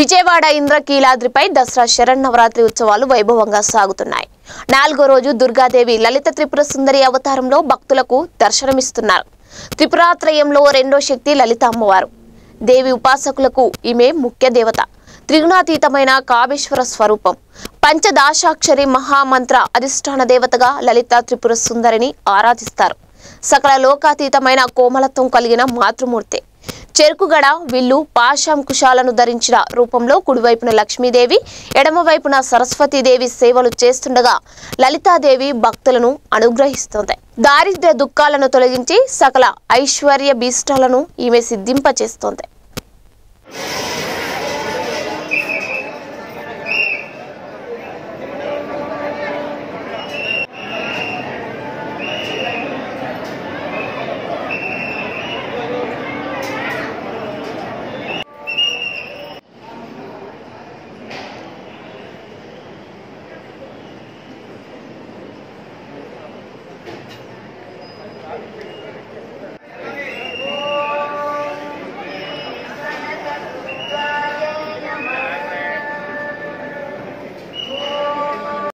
విజయవాడ ఇంద్రకీలాద్రిపై దసరా నవరాత్రి ఉత్సవాలు వైభవంగా సాగుతున్నాయి నాలుగో రోజు దుర్గాదేవి లలిత త్రిపుర సుందరి అవతారంలో భక్తులకు దర్శనమిస్తున్నారు త్రిపురాత్రయంలో రెండో శక్తి లలిత అమ్మవారు దేవి ఉపాసకులకు ఈమె ముఖ్య దేవత త్రిగుణాతీతమైన కావేశ్వర స్వరూపం పంచదాశాక్షరి మహామంత్ర అధిష్టాన దేవతగా లలిత త్రిపుర సుందరిని ఆరాధిస్తారు సకల లోకాతీతమైన కోమలత్వం కలిగిన మాతృమూర్తి చెరుకుగడ విల్లు పాశాం కుషాలను ధరించిన రూపంలో కుడివైపున లక్ష్మీదేవి ఎడమవైపున సరస్వతీదేవి సేవలు చేస్తుండగా లలితాదేవి భక్తులను అనుగ్రహిస్తోంది దారిద్ర్య దుఃఖాలను తొలగించి సకల ఐశ్వర్య బీష్టాలను ఈమె సిద్ధింపచేస్తోంది